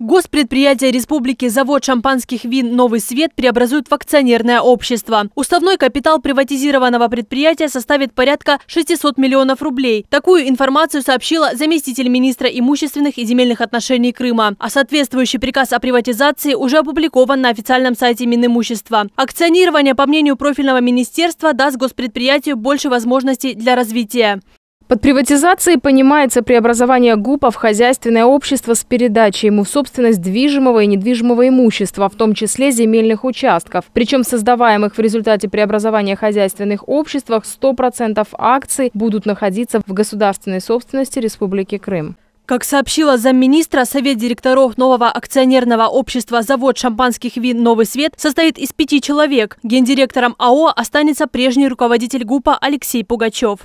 Госпредприятие Республики «Завод шампанских вин «Новый свет» преобразует в акционерное общество. Уставной капитал приватизированного предприятия составит порядка 600 миллионов рублей. Такую информацию сообщила заместитель министра имущественных и земельных отношений Крыма. А соответствующий приказ о приватизации уже опубликован на официальном сайте Минимущества. Акционирование, по мнению профильного министерства, даст госпредприятию больше возможностей для развития. Под приватизацией понимается преобразование ГУПа в хозяйственное общество с передачей ему в собственность движимого и недвижимого имущества, в том числе земельных участков. Причем создаваемых в результате преобразования хозяйственных обществах 100% акций будут находиться в государственной собственности Республики Крым. Как сообщила замминистра, совет директоров нового акционерного общества «Завод шампанских вин «Новый свет» состоит из пяти человек. Гендиректором АО останется прежний руководитель ГУПа Алексей Пугачев.